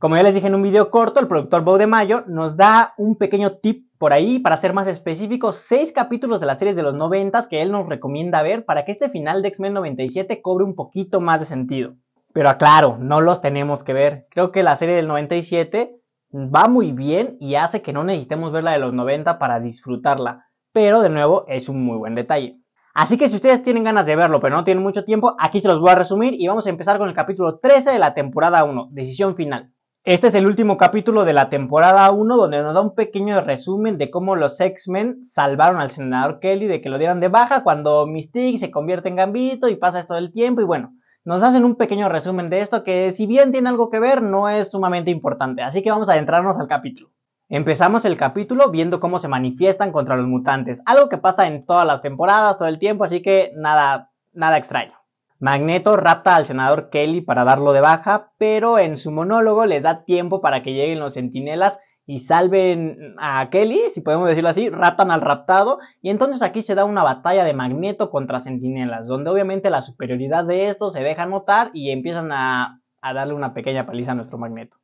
Como ya les dije en un video corto, el productor Bow de Mayo nos da un pequeño tip por ahí, para ser más específicos, seis capítulos de las series de los 90 que él nos recomienda ver para que este final de X-Men 97 cobre un poquito más de sentido. Pero aclaro, no los tenemos que ver. Creo que la serie del 97 va muy bien y hace que no necesitemos ver la de los 90 para disfrutarla. Pero de nuevo, es un muy buen detalle. Así que si ustedes tienen ganas de verlo, pero no tienen mucho tiempo, aquí se los voy a resumir y vamos a empezar con el capítulo 13 de la temporada 1, Decisión Final. Este es el último capítulo de la temporada 1 donde nos da un pequeño resumen de cómo los X-Men salvaron al senador Kelly de que lo dieran de baja cuando Mystique se convierte en Gambito y pasa esto del tiempo y bueno, nos hacen un pequeño resumen de esto que si bien tiene algo que ver no es sumamente importante, así que vamos a adentrarnos al capítulo. Empezamos el capítulo viendo cómo se manifiestan contra los mutantes, algo que pasa en todas las temporadas todo el tiempo, así que nada nada extraño. Magneto rapta al senador Kelly para darlo de baja, pero en su monólogo le da tiempo para que lleguen los sentinelas y salven a Kelly, si podemos decirlo así, raptan al raptado, y entonces aquí se da una batalla de Magneto contra sentinelas, donde obviamente la superioridad de estos se deja notar y empiezan a, a darle una pequeña paliza a nuestro Magneto.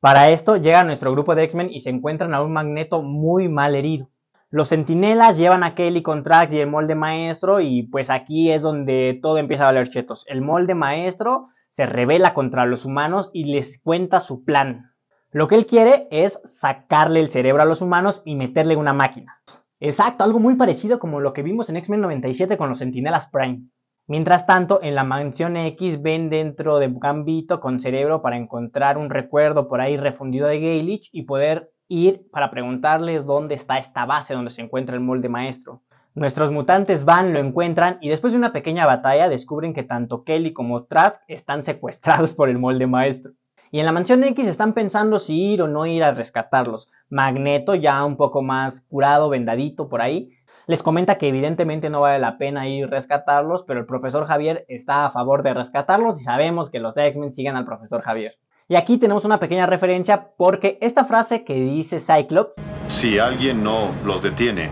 Para esto llega nuestro grupo de X-Men y se encuentran a un Magneto muy mal herido. Los Centinelas llevan a Kelly con Trax y el molde maestro y pues aquí es donde todo empieza a valer chetos. El molde maestro se revela contra los humanos y les cuenta su plan. Lo que él quiere es sacarle el cerebro a los humanos y meterle una máquina. Exacto, algo muy parecido como lo que vimos en X-Men 97 con los Centinelas Prime. Mientras tanto, en la mansión X ven dentro de Gambito con cerebro para encontrar un recuerdo por ahí refundido de Gailich y poder ir para preguntarles dónde está esta base donde se encuentra el molde maestro. Nuestros mutantes van, lo encuentran y después de una pequeña batalla descubren que tanto Kelly como Trask están secuestrados por el molde maestro. Y en la mansión X están pensando si ir o no ir a rescatarlos. Magneto, ya un poco más curado, vendadito por ahí, les comenta que evidentemente no vale la pena ir a rescatarlos, pero el profesor Javier está a favor de rescatarlos y sabemos que los X-Men siguen al profesor Javier. Y aquí tenemos una pequeña referencia porque esta frase que dice Cyclops, si alguien no los detiene,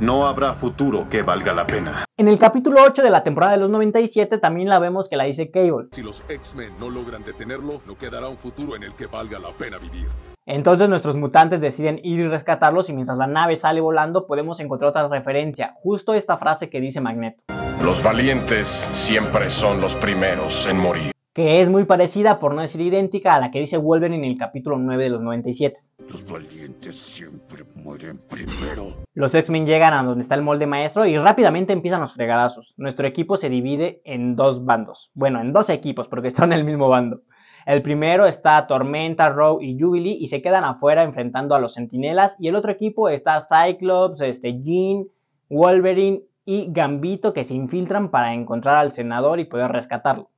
no habrá futuro que valga la pena. En el capítulo 8 de la temporada de los 97 también la vemos que la dice Cable. Si los X-Men no logran detenerlo, no quedará un futuro en el que valga la pena vivir. Entonces nuestros mutantes deciden ir y rescatarlos y mientras la nave sale volando podemos encontrar otra referencia, justo esta frase que dice Magneto. Los valientes siempre son los primeros en morir que es muy parecida, por no decir idéntica, a la que dice Wolverine en el capítulo 9 de los 97. Los valientes siempre mueren primero. Los X-Men llegan a donde está el molde maestro y rápidamente empiezan los fregadazos. Nuestro equipo se divide en dos bandos. Bueno, en dos equipos, porque son el mismo bando. El primero está Tormenta, Rogue y Jubilee y se quedan afuera enfrentando a los Centinelas. Y el otro equipo está Cyclops, este, Jean, Wolverine y Gambito que se infiltran para encontrar al senador y poder rescatarlo.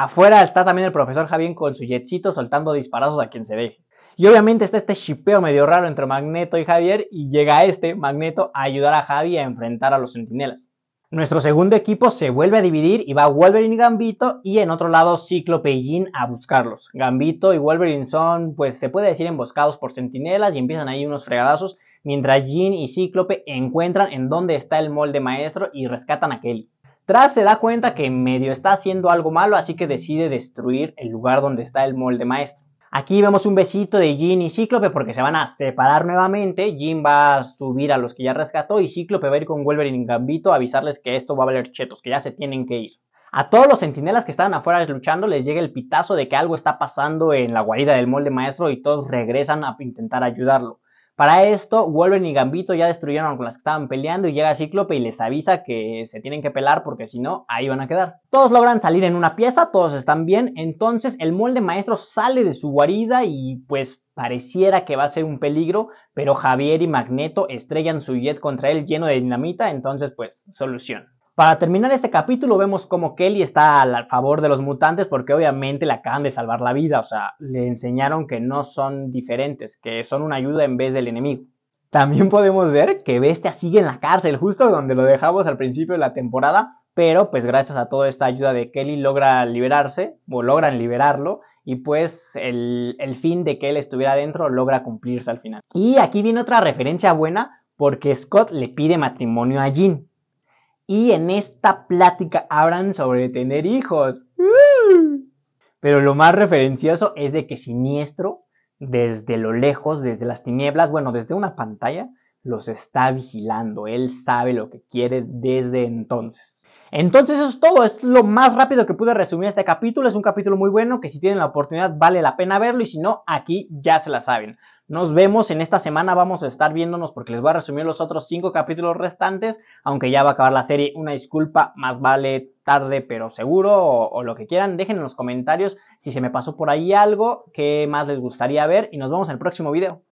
Afuera está también el profesor Javier con su jetcito soltando disparazos a quien se deje. Y obviamente está este chipeo medio raro entre Magneto y Javier y llega este, Magneto, a ayudar a Javi a enfrentar a los sentinelas. Nuestro segundo equipo se vuelve a dividir y va Wolverine y Gambito y en otro lado Cíclope y Jean a buscarlos. Gambito y Wolverine son, pues se puede decir, emboscados por sentinelas y empiezan ahí unos fregadazos mientras Jean y Cíclope encuentran en dónde está el molde maestro y rescatan a Kelly. Tras se da cuenta que medio está haciendo algo malo, así que decide destruir el lugar donde está el molde maestro. Aquí vemos un besito de Jean y Cíclope porque se van a separar nuevamente. Jean va a subir a los que ya rescató y Cíclope va a ir con Wolverine y Gambito a avisarles que esto va a valer chetos, que ya se tienen que ir. A todos los centinelas que estaban afuera luchando les llega el pitazo de que algo está pasando en la guarida del molde maestro y todos regresan a intentar ayudarlo. Para esto, Wolverine y Gambito ya destruyeron con las que estaban peleando y llega Cíclope y les avisa que se tienen que pelar porque si no, ahí van a quedar. Todos logran salir en una pieza, todos están bien, entonces el molde maestro sale de su guarida y pues pareciera que va a ser un peligro, pero Javier y Magneto estrellan su jet contra él lleno de dinamita, entonces pues solución. Para terminar este capítulo vemos como Kelly está a favor de los mutantes porque obviamente le acaban de salvar la vida, o sea, le enseñaron que no son diferentes, que son una ayuda en vez del enemigo. También podemos ver que Bestia sigue en la cárcel, justo donde lo dejamos al principio de la temporada, pero pues gracias a toda esta ayuda de Kelly logra liberarse, o logran liberarlo, y pues el, el fin de que él estuviera dentro logra cumplirse al final. Y aquí viene otra referencia buena porque Scott le pide matrimonio a Jean, y en esta plática hablan sobre tener hijos. Pero lo más referencioso es de que Siniestro, desde lo lejos, desde las tinieblas, bueno, desde una pantalla, los está vigilando. Él sabe lo que quiere desde entonces. Entonces eso es todo, es lo más rápido que pude resumir este capítulo, es un capítulo muy bueno que si tienen la oportunidad vale la pena verlo y si no, aquí ya se la saben. Nos vemos en esta semana, vamos a estar viéndonos porque les voy a resumir los otros cinco capítulos restantes, aunque ya va a acabar la serie, una disculpa, más vale tarde pero seguro o, lo que quieran, dejen en los comentarios si se me pasó por ahí algo, que más les gustaría ver y nos vemos en el próximo video.